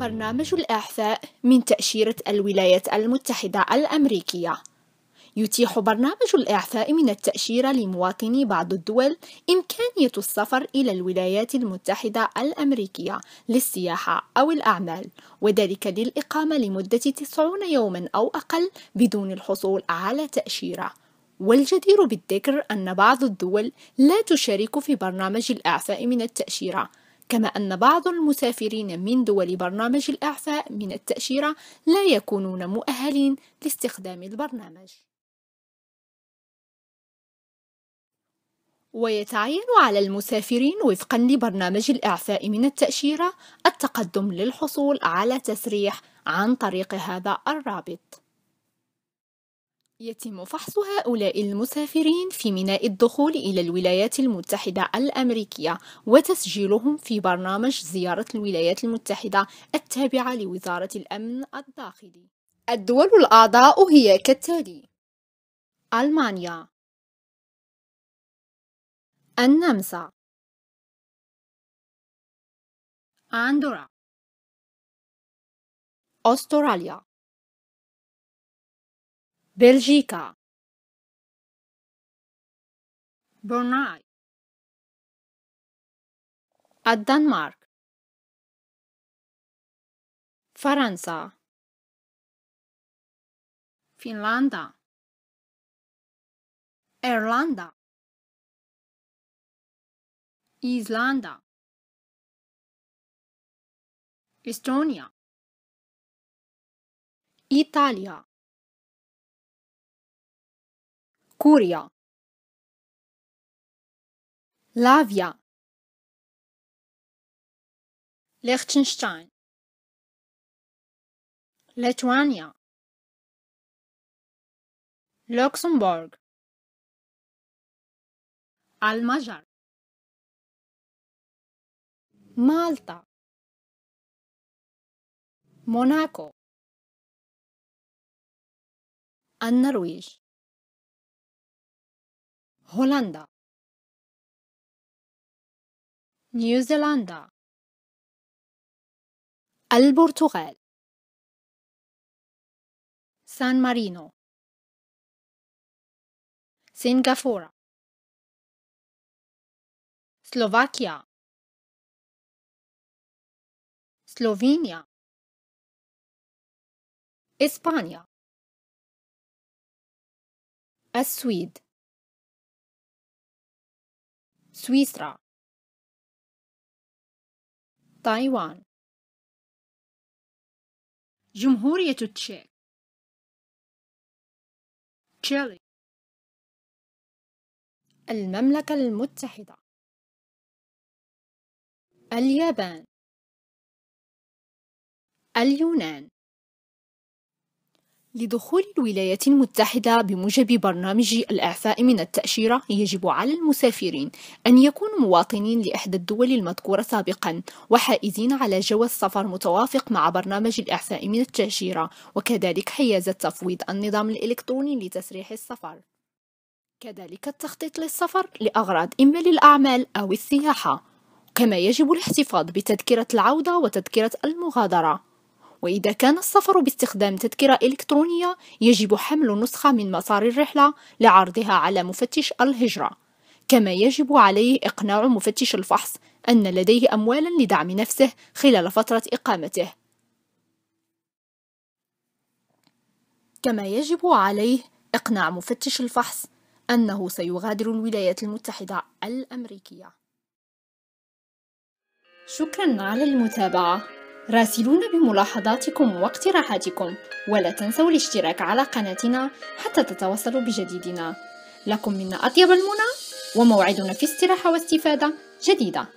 برنامج الإعفاء من تأشيرة الولايات المتحدة الأمريكية يتيح برنامج الإعفاء من التأشيرة لمواطني بعض الدول إمكانية السفر إلى الولايات المتحدة الأمريكية للسياحة أو الأعمال وذلك للإقامة لمدة 90 يوما أو أقل بدون الحصول على تأشيرة والجدير بالذكر أن بعض الدول لا تشارك في برنامج الإعفاء من التأشيرة كما أن بعض المسافرين من دول برنامج الإعفاء من التأشيرة لا يكونون مؤهلين لاستخدام البرنامج ويتعين على المسافرين وفقا لبرنامج الإعفاء من التأشيرة التقدم للحصول على تسريح عن طريق هذا الرابط يتم فحص هؤلاء المسافرين في ميناء الدخول إلى الولايات المتحدة الأمريكية وتسجيلهم في برنامج زيارة الولايات المتحدة التابعة لوزارة الأمن الداخلي. الدول الأعضاء هي كالتالي: ألمانيا، النمسا، أندورا، أستراليا Belgica Brunei a Danmark Faransa Finlandia Irlanda Islanda Estonia Italia كوريا لافيا ليختنشتاين ليتوانيا لوكسمبورغ المجر مالطا موناكو النرويج هولندا نيوزيلندا البرتغال سان مارينو سنغافورة سلوفاكيا سلوفينيا إسبانيا السويد سويسرا تايوان جمهورية التشيك تشيلي المملكة المتحدة اليابان اليونان لدخول الولايات المتحدة بموجب برنامج الإعفاء من التأشيرة يجب على المسافرين أن يكونوا مواطنين لإحدى الدول المذكورة سابقا وحائزين على جواز سفر متوافق مع برنامج الإعفاء من التأشيرة وكذلك حيازة تفويض النظام الإلكتروني لتسريح السفر كذلك التخطيط للسفر لأغراض إما للأعمال أو السياحة كما يجب الاحتفاظ بتذكرة العودة وتذكرة المغادرة وإذا كان السفر باستخدام تذكرة إلكترونية يجب حمل نسخة من مسار الرحلة لعرضها على مفتش الهجرة كما يجب عليه إقناع مفتش الفحص أن لديه أموالا لدعم نفسه خلال فترة إقامته كما يجب عليه إقناع مفتش الفحص أنه سيغادر الولايات المتحدة الأمريكية شكرا على المتابعة راسلونا بملاحظاتكم واقتراحاتكم ولا تنسوا الاشتراك على قناتنا حتى تتواصلوا بجديدنا لكم منا أطيب المنى وموعدنا في استراحة واستفادة جديدة